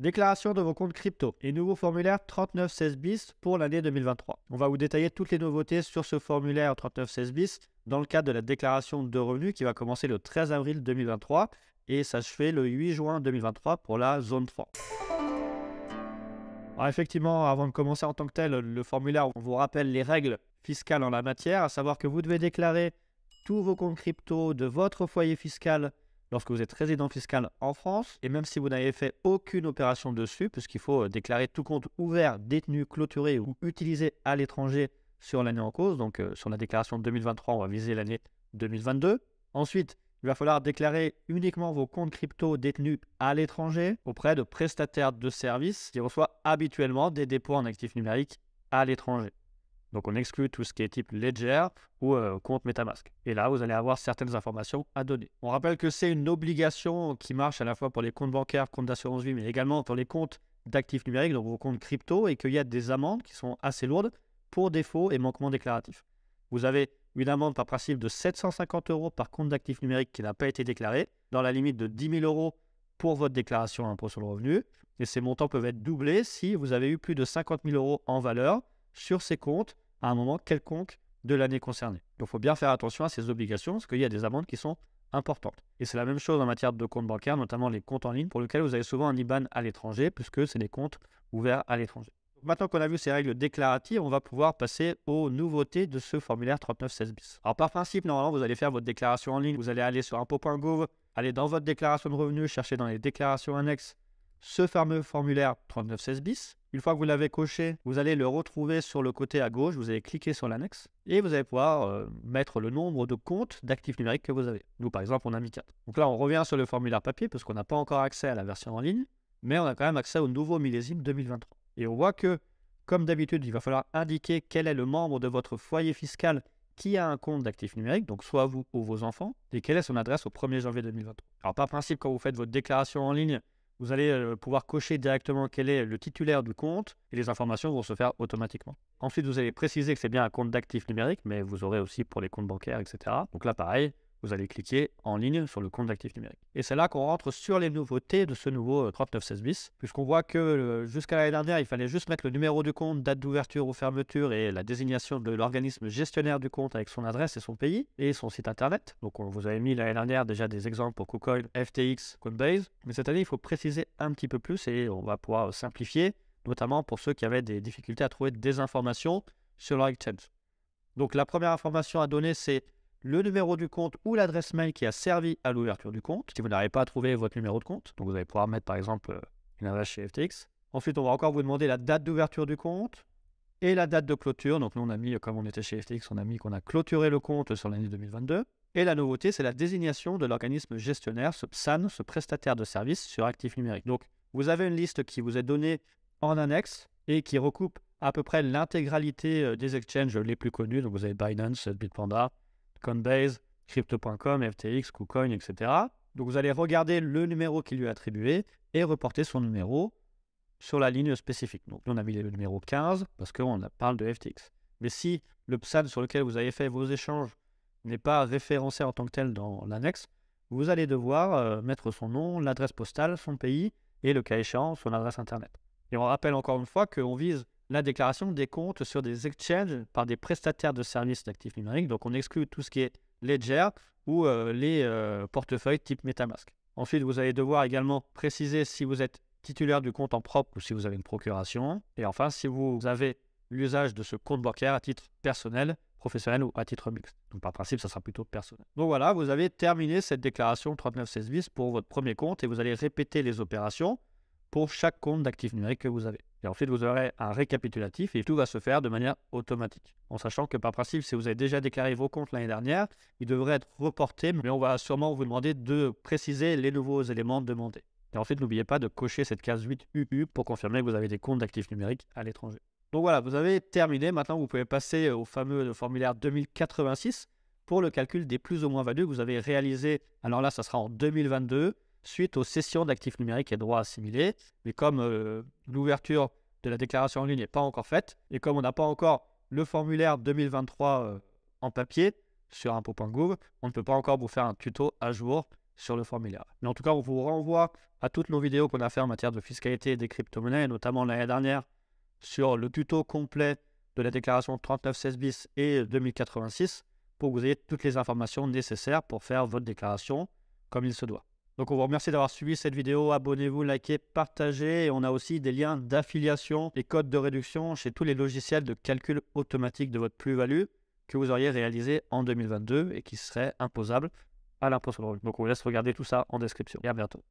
Déclaration de vos comptes crypto et nouveau formulaire 3916 bis pour l'année 2023. On va vous détailler toutes les nouveautés sur ce formulaire 3916 bis dans le cadre de la déclaration de revenus qui va commencer le 13 avril 2023 et fait le 8 juin 2023 pour la zone 3. effectivement, avant de commencer en tant que tel, le formulaire on vous rappelle les règles fiscales en la matière, à savoir que vous devez déclarer tous vos comptes crypto de votre foyer fiscal lorsque vous êtes résident fiscal en France, et même si vous n'avez fait aucune opération dessus, puisqu'il faut euh, déclarer tout compte ouvert, détenu, clôturé ou utilisé à l'étranger sur l'année en cause, donc euh, sur la déclaration 2023, on va viser l'année 2022. Ensuite, il va falloir déclarer uniquement vos comptes crypto détenus à l'étranger auprès de prestataires de services qui reçoivent habituellement des dépôts en actifs numériques à l'étranger. Donc on exclut tout ce qui est type Ledger ou euh, compte Metamask. Et là, vous allez avoir certaines informations à donner. On rappelle que c'est une obligation qui marche à la fois pour les comptes bancaires, comptes d'assurance vie, mais également pour les comptes d'actifs numériques, donc vos comptes crypto, et qu'il y a des amendes qui sont assez lourdes pour défaut et manquement déclaratifs. Vous avez une amende par principe de 750 euros par compte d'actifs numériques qui n'a pas été déclaré, dans la limite de 10 000 euros pour votre déclaration d'impôt sur le revenu. Et ces montants peuvent être doublés si vous avez eu plus de 50 000 euros en valeur sur ces comptes à un moment quelconque de l'année concernée. Donc il faut bien faire attention à ces obligations parce qu'il y a des amendes qui sont importantes. Et c'est la même chose en matière de comptes bancaires, notamment les comptes en ligne pour lesquels vous avez souvent un IBAN à l'étranger puisque c'est des comptes ouverts à l'étranger. Maintenant qu'on a vu ces règles déclaratives, on va pouvoir passer aux nouveautés de ce formulaire 3916 bis. Alors par principe, normalement, vous allez faire votre déclaration en ligne, vous allez aller sur impots.gouv, aller dans votre déclaration de revenus, chercher dans les déclarations annexes ce fameux formulaire 3916 bis. Une fois que vous l'avez coché, vous allez le retrouver sur le côté à gauche, vous allez cliquer sur l'annexe et vous allez pouvoir euh, mettre le nombre de comptes d'actifs numériques que vous avez. Nous, par exemple, on a mis 4. Donc là, on revient sur le formulaire papier parce qu'on n'a pas encore accès à la version en ligne, mais on a quand même accès au nouveau millésime 2023. Et on voit que, comme d'habitude, il va falloir indiquer quel est le membre de votre foyer fiscal qui a un compte d'actifs numériques, donc soit vous ou vos enfants, et quelle est son adresse au 1er janvier 2023. Alors par principe, quand vous faites votre déclaration en ligne, vous allez euh, pouvoir cocher directement quel est le titulaire du compte et les informations vont se faire automatiquement. Ensuite, vous allez préciser que c'est bien un compte d'actifs numériques, mais vous aurez aussi pour les comptes bancaires, etc. Donc là, pareil, vous allez cliquer en ligne sur le compte d'actifs numériques. Et c'est là qu'on rentre sur les nouveautés de ce nouveau 3916 euh, bis, puisqu'on voit que euh, jusqu'à l'année dernière, il fallait juste mettre le numéro du compte, date d'ouverture ou fermeture et la désignation de l'organisme gestionnaire du compte avec son adresse et son pays et son site internet. Donc on vous avait mis l'année dernière déjà des exemples pour KuCoin, FTX, Coinbase, mais cette année, il faut préciser un petit peu plus et on va pouvoir euh, simplifier, notamment pour ceux qui avaient des difficultés à trouver des informations sur leur exchange. Donc la première information à donner, c'est le numéro du compte ou l'adresse mail qui a servi à l'ouverture du compte. Si vous n'arrivez pas à trouver votre numéro de compte, donc vous allez pouvoir mettre par exemple euh, une adresse chez FTX. Ensuite, on va encore vous demander la date d'ouverture du compte et la date de clôture. Donc nous, on a mis, euh, comme on était chez FTX, on a mis qu'on a clôturé le compte sur l'année 2022. Et la nouveauté, c'est la désignation de l'organisme gestionnaire, ce PSAN, ce prestataire de services sur Actif Numérique Donc vous avez une liste qui vous est donnée en annexe et qui recoupe à peu près l'intégralité euh, des exchanges les plus connus. Donc vous avez Binance, Bitpanda, Coinbase, crypto.com, FTX, KuCoin, etc. Donc vous allez regarder le numéro qui lui est attribué et reporter son numéro sur la ligne spécifique. Donc nous, on a mis le numéro 15 parce qu'on parle de FTX. Mais si le PSAD sur lequel vous avez fait vos échanges n'est pas référencé en tant que tel dans l'annexe, vous allez devoir euh, mettre son nom, l'adresse postale, son pays et le cas échéant, son adresse Internet. Et on rappelle encore une fois qu'on vise la déclaration des comptes sur des exchanges par des prestataires de services d'actifs numériques. Donc on exclut tout ce qui est Ledger ou euh, les euh, portefeuilles type Metamask. Ensuite, vous allez devoir également préciser si vous êtes titulaire du compte en propre ou si vous avez une procuration. Et enfin, si vous avez l'usage de ce compte bancaire à titre personnel, professionnel ou à titre mixte. Donc par principe, ça sera plutôt personnel. Donc voilà, vous avez terminé cette déclaration 3916 bis pour votre premier compte et vous allez répéter les opérations pour chaque compte d'actifs numériques que vous avez. Et ensuite, vous aurez un récapitulatif et tout va se faire de manière automatique. En sachant que par principe, si vous avez déjà déclaré vos comptes l'année dernière, ils devraient être reportés, mais on va sûrement vous demander de préciser les nouveaux éléments demandés. Et fait, n'oubliez pas de cocher cette case 8UU pour confirmer que vous avez des comptes d'actifs numériques à l'étranger. Donc voilà, vous avez terminé. Maintenant, vous pouvez passer au fameux formulaire 2086 pour le calcul des plus ou moins values que vous avez réalisées. Alors là, ça sera en 2022 suite aux sessions d'actifs numériques et droits assimilés. Mais comme euh, l'ouverture de la déclaration en ligne n'est pas encore faite, et comme on n'a pas encore le formulaire 2023 euh, en papier sur impôt.gouv, on ne peut pas encore vous faire un tuto à jour sur le formulaire. Mais en tout cas, on vous renvoie à toutes nos vidéos qu'on a fait en matière de fiscalité des crypto-monnaies, notamment l'année dernière sur le tuto complet de la déclaration 3916 bis et 2086 pour que vous ayez toutes les informations nécessaires pour faire votre déclaration comme il se doit. Donc on vous remercie d'avoir suivi cette vidéo, abonnez-vous, likez, partagez et on a aussi des liens d'affiliation et codes de réduction chez tous les logiciels de calcul automatique de votre plus-value que vous auriez réalisé en 2022 et qui seraient imposables à l'impôt sur le revenu. Donc on vous laisse regarder tout ça en description et à bientôt.